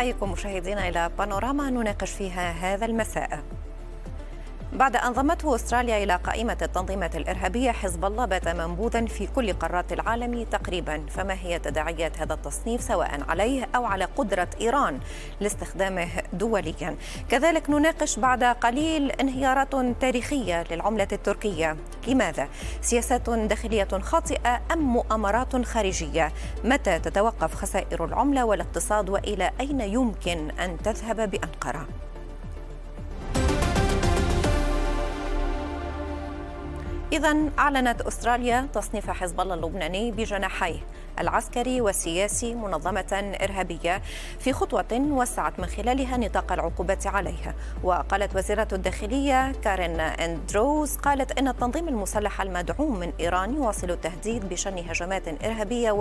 أحييكم مشاهدينا إلى بانوراما نناقش فيها هذا المساء بعد أن ضمته أستراليا إلى قائمة التنظيمات الإرهابية حزب الله بات منبوذا في كل قارات العالم تقريبا فما هي تداعيات هذا التصنيف سواء عليه أو على قدرة إيران لاستخدامه دوليا كذلك نناقش بعد قليل انهيارات تاريخية للعملة التركية لماذا؟ سياسات داخلية خاطئة أم مؤامرات خارجية؟ متى تتوقف خسائر العملة والاقتصاد وإلى أين يمكن أن تذهب بأنقرة؟ إذا أعلنت أستراليا تصنيف حزب الله اللبناني بجناحيه العسكري والسياسي منظمة إرهابية في خطوة وسعت من خلالها نطاق العقوبات عليها وقالت وزيرة الداخلية كارين أندروز قالت أن التنظيم المسلح المدعوم من إيران يواصل التهديد بشن هجمات إرهابية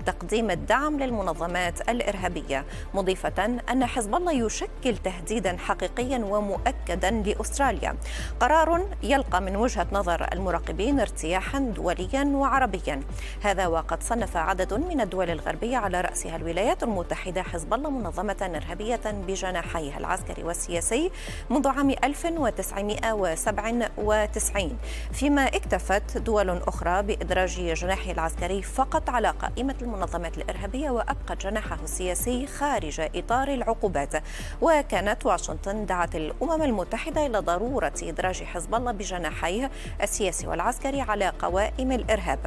وتقديم الدعم للمنظمات الإرهابية مضيفة أن حزب الله يشكل تهديدا حقيقيا ومؤكدا لأستراليا قرار يلقى من وجهة نظر المراقبين ارتياحا دوليا وعربيا هذا وقد صنف عدد من الدول الغربية على رأسها الولايات المتحدة حزب الله منظمة إرهابية بجناحيها العسكري والسياسي منذ عام 1997 فيما اكتفت دول أخرى بإدراج جناحه العسكري فقط على قائمة المنظمات الإرهابية وأبقت جناحه السياسي خارج إطار العقوبات وكانت واشنطن دعت الأمم المتحدة إلى ضرورة إدراج حزب الله بجناحيه السياسي والعسكري على قوائم الإرهاب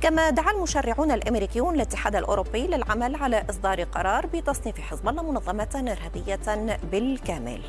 كما دعا المشرعون الأمريكي الأمريكيون الاتحاد الأوروبي للعمل على إصدار قرار بتصنيف حزب الله منظمة إرهابية بالكامل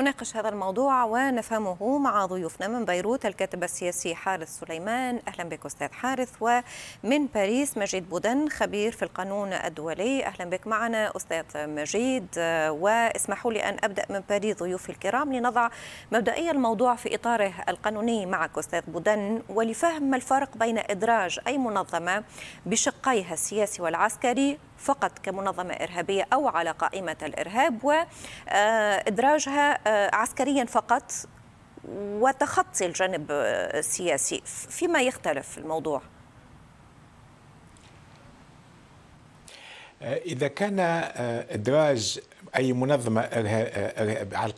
نناقش هذا الموضوع ونفهمه مع ضيوفنا من بيروت الكاتب السياسي حارث سليمان أهلا بك أستاذ حارث ومن باريس مجيد بودن خبير في القانون الدولي أهلا بك معنا أستاذ مجيد واسمحوا لي أن أبدأ من باريس ضيوفي الكرام لنضع مبدئيا الموضوع في إطاره القانوني معك أستاذ بودن ولفهم ما الفرق بين إدراج أي منظمة بشقيها السياسي والعسكري فقط كمنظمة إرهابية أو على قائمة الإرهاب وإدراجها آه، عسكريا فقط وتخطي الجانب آه، السياسي فيما يختلف الموضوع آه، إذا كان إدراج أي منظمة على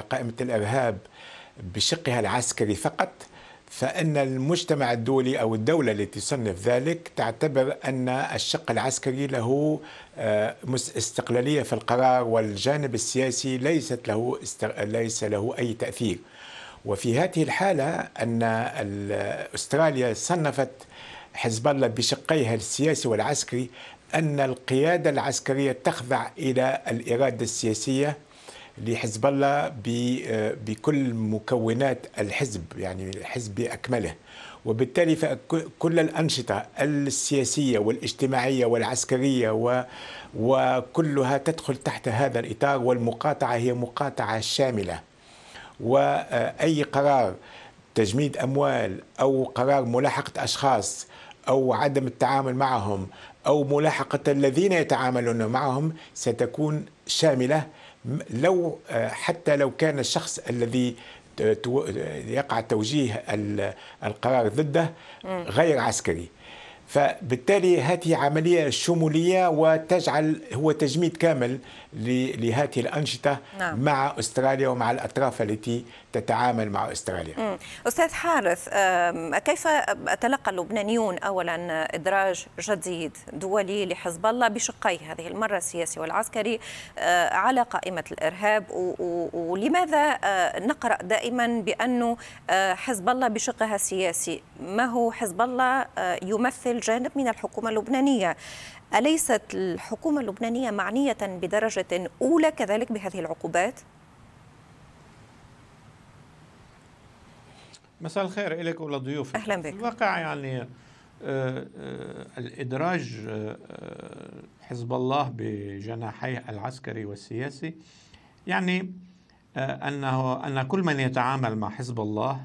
قائمة الإرهاب بشقها العسكري فقط فان المجتمع الدولي او الدوله التي تصنف ذلك تعتبر ان الشق العسكري له آه، استقلاليه في القرار والجانب السياسي ليست له ليس له اي تاثير وفي هذه الحاله ان استراليا صنفت حزب الله بشقيها السياسي والعسكري ان القياده العسكريه تخضع الى الاراده السياسيه لحزب الله آه، بكل مكونات الحزب يعني الحزب باكمله وبالتالي فكل الانشطه السياسيه والاجتماعيه والعسكريه و وكلها تدخل تحت هذا الاطار والمقاطعه هي مقاطعه شامله واي قرار تجميد اموال او قرار ملاحقه اشخاص او عدم التعامل معهم او ملاحقه الذين يتعاملون معهم ستكون شامله لو آه، حتى لو كان الشخص الذي آه، آه، يقع توجيه القرار ضده غير عسكري فبالتالي هذه عملية شمولية وتجعل هو تجميد كامل لهذه الأنشطة نعم. مع أستراليا ومع الأطراف التي تتعامل مع أستراليا مم. أستاذ حارث كيف تلقى اللبنانيون أولا إدراج جديد دولي لحزب الله بشقيه هذه المرة السياسي والعسكري أه، على قائمة الإرهاب ولماذا أه، نقرأ دائما بأنه أه، حزب الله بشقها السياسي ما هو حزب الله يمثل الجانب من الحكومة اللبنانية أليست الحكومة اللبنانية معنية بدرجة أولى كذلك بهذه العقوبات؟ مساء الخير إليك ولضيوفك أهلا بك الواقع يعني آه، آه، الإدراج آه، حزب الله بجناحيه العسكري والسياسي يعني أنه أن كل من يتعامل مع حزب الله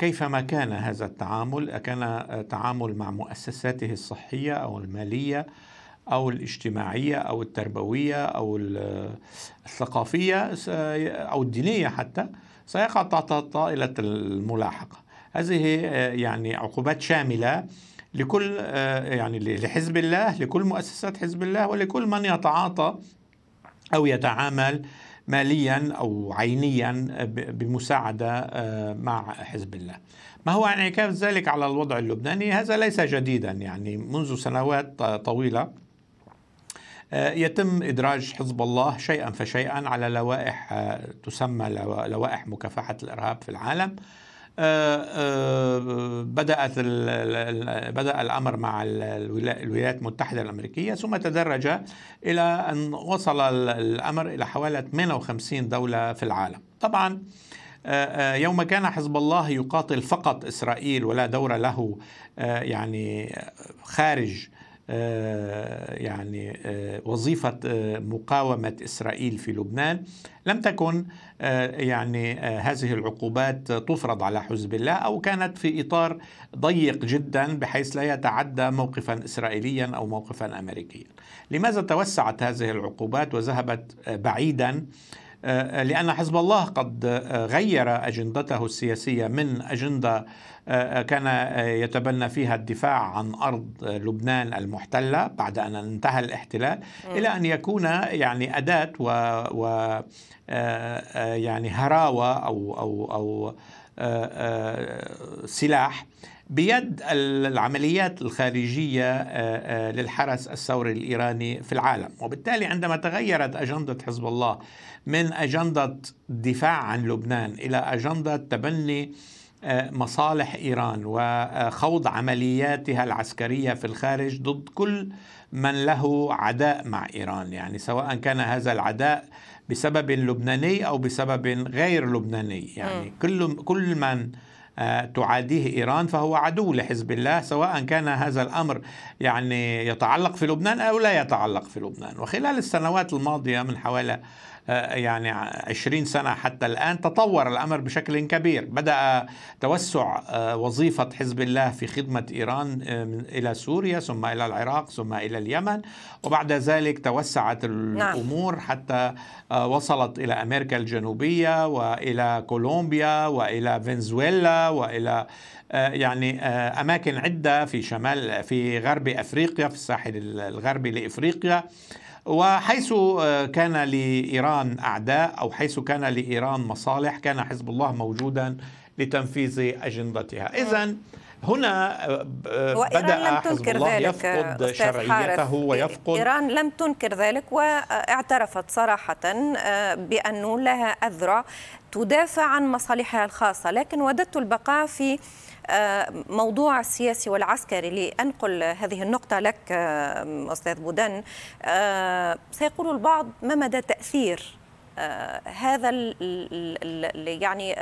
كيفما كان هذا التعامل أكان تعامل مع مؤسساته الصحية أو المالية أو الاجتماعية أو التربوية أو الثقافية أو الدينية حتى سيقع تحت طائلة الملاحقة هذه آه، يعني عقوبات شاملة لكل آه، يعني لحزب الله لكل مؤسسات حزب الله ولكل من يتعاطى أو يتعامل ماليا أو عينيا آه، بمساعدة آه، مع حزب الله ما هو انعكاس يعني ذلك على الوضع اللبناني هذا ليس جديدا يعني منذ سنوات طويلة آه، يتم إدراج حزب الله شيئا فشيئا على لوائح تسمى لوائح مكافحة الإرهاب في العالم آه، آه، بدأت بدأ الأمر مع الولايات المتحدة الأمريكية ثم تدرج إلى أن وصل الأمر إلى حوالي 58 دولة في العالم طبعا آه، يوم كان حزب الله يقاتل فقط إسرائيل ولا دور له يعني خارج آه، يعني آه، وظيفة آه، مقاومة إسرائيل في لبنان لم تكن يعني هذه العقوبات تفرض على حزب الله أو كانت في إطار ضيق جدا بحيث لا يتعدى موقفا إسرائيليا أو موقفا أمريكيا لماذا توسعت هذه العقوبات وذهبت بعيدا آه، لأن حزب الله قد آه، غير أجندته السياسية من أجندة آه، كان يتبنى فيها الدفاع عن أرض لبنان المحتلة بعد أن انتهى الاحتلال إلى أن يكون يعني أداة و, و يعني هراوة أو أو أو سلاح بيد العمليات الخارجية آه، آه، للحرس الثوري الإيراني في العالم وبالتالي عندما تغيرت أجندة حزب الله من أجندة الدفاع عن لبنان إلى أجندة تبني آه، مصالح إيران وخوض عملياتها العسكرية في الخارج ضد كل من له عداء مع إيران يعني سواء كان هذا العداء بسبب لبناني أو بسبب غير لبناني يعني كل, كل من آه، تعاديه ايران فهو عدو لحزب الله سواء كان هذا الامر يعني يتعلق في لبنان او لا يتعلق في لبنان وخلال السنوات الماضيه من حوالي آه، يعني 20 سنة حتى الآن تطور الأمر بشكل كبير بدأ توسع آه، وظيفة حزب الله في خدمة إيران آه، إلى سوريا ثم إلى العراق ثم إلى اليمن وبعد ذلك توسعت نعم. الأمور حتى وصلت إلى أمريكا الجنوبية وإلى كولومبيا وإلى فنزويلا وإلى يعني أماكن عدة في شمال في غرب أفريقيا في الساحل الغربي لإفريقيا وحيث آه، كان لإيران أعداء أو حيث كان لإيران مصالح كان حزب الله موجودا لتنفيذ أجندتها إذا هنا آه، بدأ لم تنكر حزب الله ذلك يفقد شرعيته ويفقد إيران لم تنكر ذلك واعترفت صراحة آه، بأنه لها أذرع تدافع عن مصالحها الخاصة لكن وددت البقاء في آه، موضوع السياسي والعسكري لأنقل هذه النقطة لك آه، أستاذ بودن آه، سيقول البعض ما مدى تأثير هذا يعني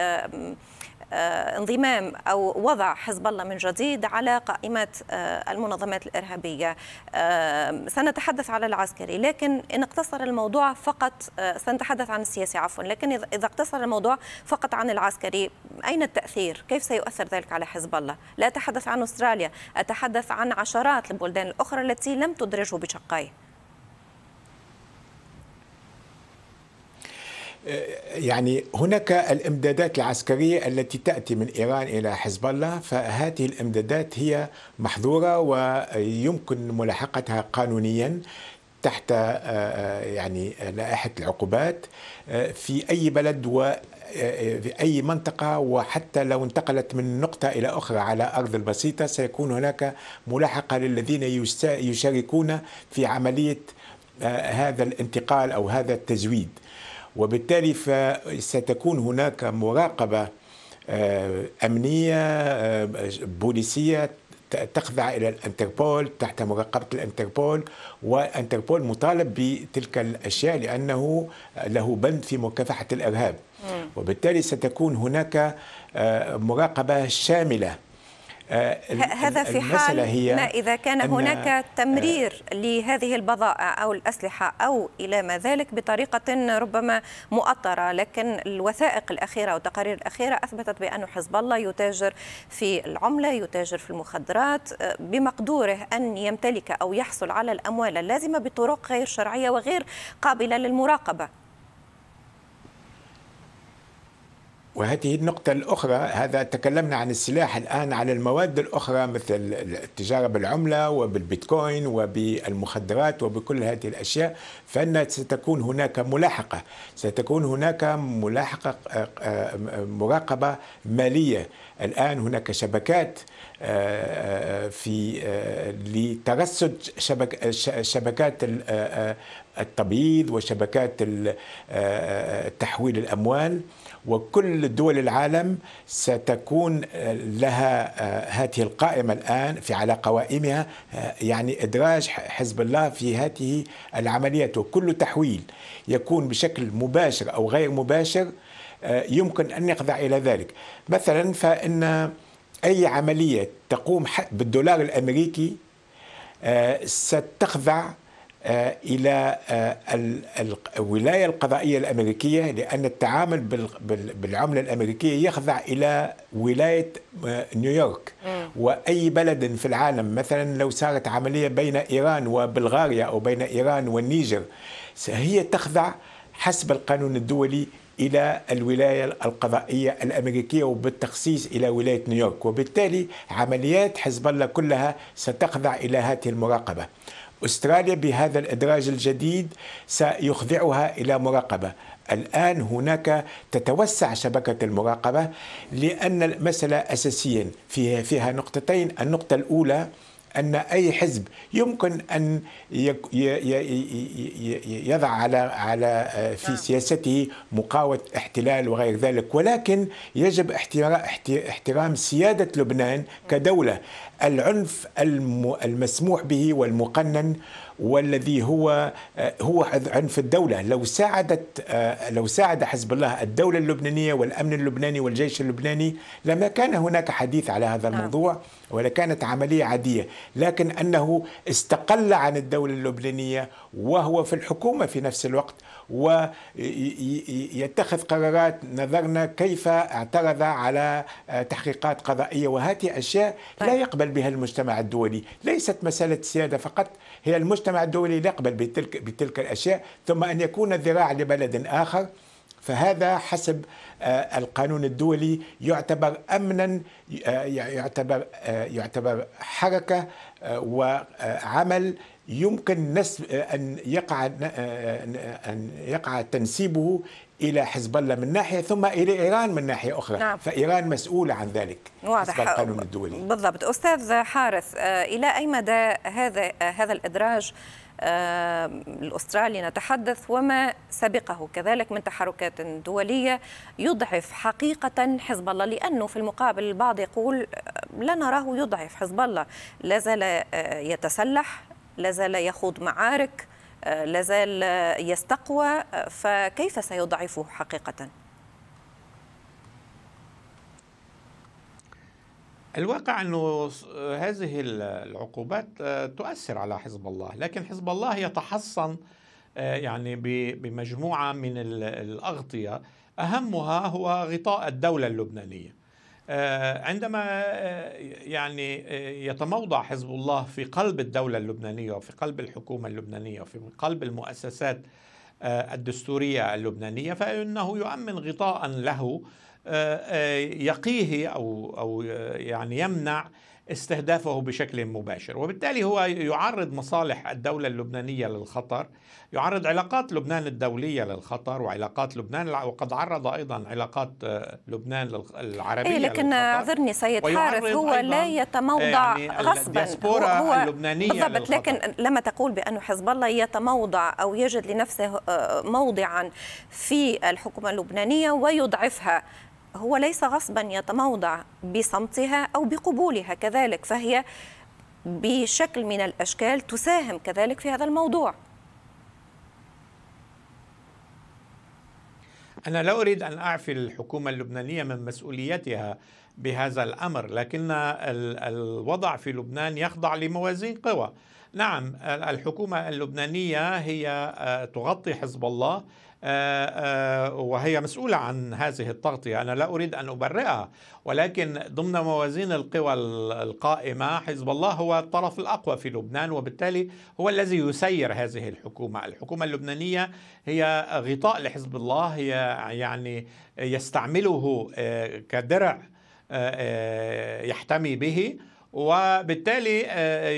آه، انضمام أو وضع حزب الله من جديد على قائمة آه، المنظمات الإرهابية آه، سنتحدث على العسكري لكن إن اقتصر الموضوع فقط سنتحدث عن السياسي عفوا لكن إذا اقتصر الموضوع فقط عن العسكري أين التأثير؟ كيف سيؤثر ذلك على حزب الله؟ لا أتحدث عن أستراليا أتحدث عن عشرات البلدان الأخرى التي لم تدرجه بشقيه يعني هناك الامدادات العسكريه التي تاتي من ايران الى حزب الله فهذه الامدادات هي محظوره ويمكن ملاحقتها قانونيا تحت آه، آه، يعني لائحه العقوبات آه، في اي بلد و في أي منطقة وحتى لو انتقلت من نقطة إلى أخرى على أرض البسيطة سيكون هناك ملاحقة للذين يشاركون في عملية هذا الانتقال أو هذا التزويد وبالتالي فستكون هناك مراقبة آه، أمنية آه، بوليسية تخضع الى الانتربول تحت مراقبه الانتربول والانتربول مطالب بتلك الاشياء لانه له بند في مكافحه الارهاب وبالتالي ستكون هناك آه، مراقبه شامله آه، هذا في حال هي ما إذا كان هناك آه، تمرير لهذه البضائع أو الأسلحة أو إلى ما ذلك بطريقة ربما مؤطرة لكن الوثائق الأخيرة والتقارير الأخيرة أثبتت بأن حزب الله يتاجر في العملة يتاجر في المخدرات آه، بمقدوره أن يمتلك أو يحصل على الأموال اللازمة بطرق غير شرعية وغير قابلة للمراقبة وهذه النقطة الأخرى هذا تكلمنا عن السلاح الآن على المواد الأخرى مثل التجارة بالعملة وبالبيتكوين وبالمخدرات وبكل هذه الأشياء فإن ستكون هناك ملاحقة ستكون هناك ملاحقة آه، آه، مراقبة مالية الآن هناك شبكات آه، في لترصد شبك شبكات التبييض وشبكات تحويل الأموال وكل دول العالم ستكون آه، لها آه، هذه القائمة الآن في على قوائمها آه، يعني إدراج حزب الله في هذه العمليات وكل تحويل يكون بشكل مباشر أو غير مباشر يمكن أن يخضع إلى ذلك مثلا فإن أي عملية تقوم بالدولار الأمريكي ستخضع آه، الى آه، الولايه القضائيه الامريكيه لان التعامل بالعمله الامريكيه يخضع الى ولايه آه، نيويورك واي بلد في العالم مثلا لو صارت عمليه بين ايران وبلغاريا او بين ايران والنيجر هي تخضع حسب القانون الدولي الى الولايه القضائيه الامريكيه وبالتخصيص الى ولايه نيويورك وبالتالي عمليات حزب الله كلها ستخضع الى هذه المراقبه استراليا بهذا الادراج الجديد سيخضعها الى مراقبه الان هناك تتوسع شبكه المراقبه لان المساله اساسيا فيها فيها نقطتين النقطه الاولى ان اي حزب يمكن ان يضع على على آه، في نعم. سياسته مقاومه احتلال وغير ذلك ولكن يجب احترام سياده لبنان كدوله العنف المسموح به والمقنن والذي هو آه، هو عنف الدولة لو ساعدت آه، لو ساعد حزب الله الدولة اللبنانية والأمن اللبناني والجيش اللبناني لما كان هناك حديث على هذا نعم. الموضوع ولا كانت عملية عادية لكن أنه استقل عن الدولة اللبنانية وهو في الحكومة في نفس الوقت ويتخذ قرارات نظرنا كيف اعترض على آه، تحقيقات قضائية وهذه أشياء لا طيب. يقبل بها المجتمع الدولي ليست مسألة سيادة فقط هي المجتمع الدولي لا يقبل بتلك, بتلك الأشياء ثم أن يكون الذراع لبلد آخر فهذا حسب آه، القانون الدولي يعتبر امنا آه، يعتبر آه، يعتبر حركه وعمل يمكن نسب ان يقع ان يقع تنسيبه الى حزب الله من ناحيه ثم الى ايران من ناحيه اخرى نعم. فايران مسؤوله عن ذلك واضح القانون الدولي بالضبط استاذ حارث الى اي مدى هذا هذا الادراج الأسترالي نتحدث وما سبقه كذلك من تحركات دولية يضعف حقيقة حزب الله لأنه في المقابل البعض يقول لا نراه يضعف حزب الله لا زال يتسلح لا زال يخوض معارك لا زال يستقوى فكيف سيضعفه حقيقة؟ الواقع انه هذه العقوبات آه، تؤثر على حزب الله، لكن حزب الله يتحصن آه، يعني بمجموعه من الاغطيه اهمها هو غطاء الدوله اللبنانيه. آه، عندما يعني يتموضع حزب الله في قلب الدوله اللبنانيه وفي قلب الحكومه اللبنانيه وفي قلب المؤسسات الدستوريه اللبنانيه فانه يؤمن غطاء له يقيه او او يعني يمنع استهدافه بشكل مباشر وبالتالي هو يعرض مصالح الدولة اللبنانية للخطر يعرض علاقات لبنان الدولية للخطر وعلاقات لبنان وقد عرض أيضا علاقات آه، لبنان العربية إيه لكن عذرني سيد حارث هو لا آه، يتموضع يعني غصبا هو اللبنانية بالضبط لكن لما تقول بأن حزب الله يتموضع أو يجد لنفسه آه، موضعا في الحكومة اللبنانية ويضعفها هو ليس غصبا يتموضع بصمتها أو بقبولها كذلك فهي بشكل من الأشكال تساهم كذلك في هذا الموضوع أنا لا أريد أن أعفي الحكومة اللبنانية من مسؤوليتها بهذا الأمر لكن الوضع في لبنان يخضع لموازين قوى نعم الحكومة اللبنانية هي آه، تغطي حزب الله آه، آه، وهي مسؤولة عن هذه التغطية أنا لا أريد أن أبرئها ولكن ضمن موازين القوى القائمة حزب الله هو الطرف الأقوى في لبنان وبالتالي هو الذي يسير هذه الحكومة الحكومة اللبنانية هي غطاء لحزب الله هي يعني يستعمله آه، كدرع يحتمي به وبالتالي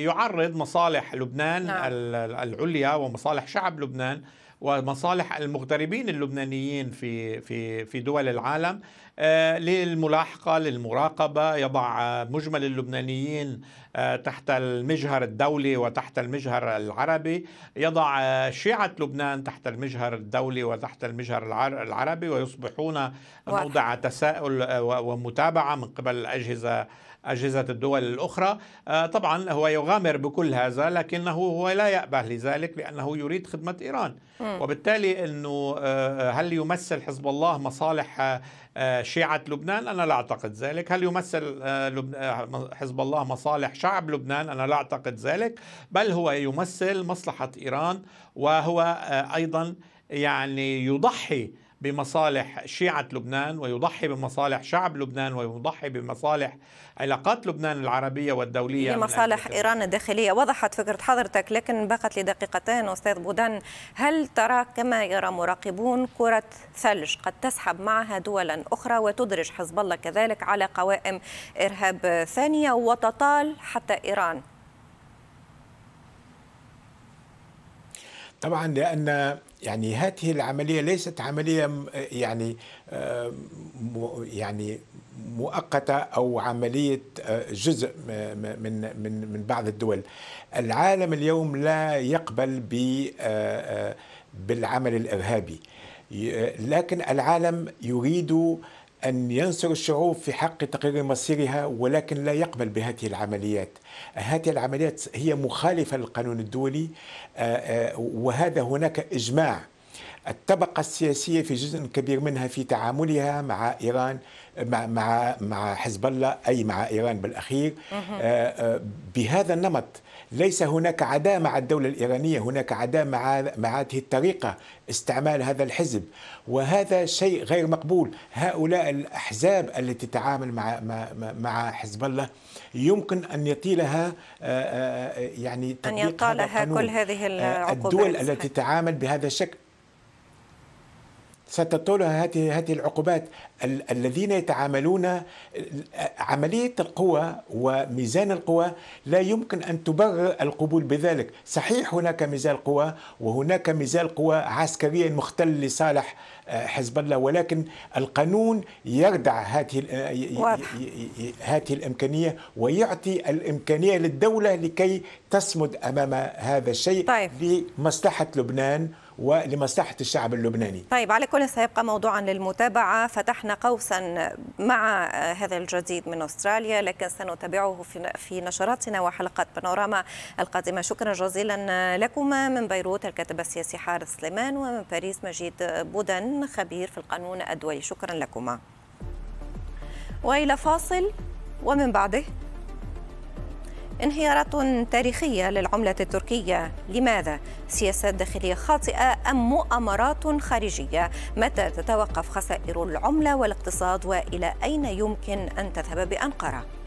يعرض مصالح لبنان نعم. العليا ومصالح شعب لبنان ومصالح المغتربين اللبنانيين في في في دول العالم آه، للملاحقه للمراقبه يضع مجمل اللبنانيين آه، تحت المجهر الدولي وتحت المجهر العربي يضع شيعه لبنان تحت المجهر الدولي وتحت المجهر العربي ويصبحون موضع تساؤل آه، ومتابعه من قبل الاجهزه أجهزة الدول الأخرى آه، طبعا هو يغامر بكل هذا لكنه هو لا يأبه لذلك لأنه يريد خدمة إيران وبالتالي أنه آه، هل يمثل حزب الله مصالح آه، شيعة لبنان أنا لا أعتقد ذلك هل يمثل حزب الله مصالح شعب لبنان أنا لا أعتقد ذلك بل هو يمثل مصلحة إيران وهو أيضا يعني يضحي بمصالح شيعة لبنان ويضحي بمصالح شعب لبنان ويضحي بمصالح علاقات لبنان العربية والدولية بمصالح إيران الداخلية وضحت فكرة حضرتك لكن بقت لدقيقتين أستاذ بودان هل ترى كما يرى مراقبون كرة ثلج قد تسحب معها دولا أخرى وتدرج حزب الله كذلك على قوائم إرهاب ثانية وتطال حتى إيران طبعا لان يعني هذه العمليه ليست عمليه يعني آه، يعني مؤقته او عمليه آه، جزء آه، من من من بعض الدول. العالم اليوم لا يقبل ب بالعمل الارهابي لكن العالم يريد أن ينصر الشعوب في حق تقرير مصيرها ولكن لا يقبل بهذه العمليات هذه العمليات هي مخالفة للقانون الدولي آه، آه، وهذا هناك إجماع الطبقة السياسية في جزء كبير منها في تعاملها مع إيران مع مع مع حزب الله أي مع إيران بالأخير آه، بهذا النمط ليس هناك عداء مع الدولة الإيرانية هناك عداء مع, مع هذه الطريقة استعمال هذا الحزب وهذا شيء غير مقبول هؤلاء الأحزاب التي تتعامل مع, مع حزب الله يمكن أن يطيلها آه، آه، يعني أن يطالها كل هذه آه، العقوبات الدول التي تتعامل بهذا الشكل ستطول هذه هذه العقوبات الذين يتعاملون عملية القوى وميزان القوى لا يمكن أن تبرر القبول بذلك صحيح هناك ميزان قوى وهناك ميزان قوى عسكريا مختل لصالح آه، حزب الله ولكن القانون يردع هذه هذه الامكانيه ويعطي الامكانيه للدوله لكي تصمد امام هذا الشيء طيب. لمصلحه لبنان ولمصلحة الشعب اللبناني طيب على كل سيبقى موضوعا للمتابعة فتحنا قوسا مع هذا الجديد من أستراليا لكن سنتابعه في نشراتنا وحلقات بانوراما القادمة شكرا جزيلا لكما من بيروت الكاتب السياسي حارس سليمان ومن باريس مجيد بودن خبير في القانون الدولي شكرا لكما وإلى فاصل ومن بعده انهيارات تاريخية للعملة التركية لماذا؟ سياسات داخلية خاطئة أم مؤامرات خارجية؟ متى تتوقف خسائر العملة والاقتصاد وإلى أين يمكن أن تذهب بأنقرة؟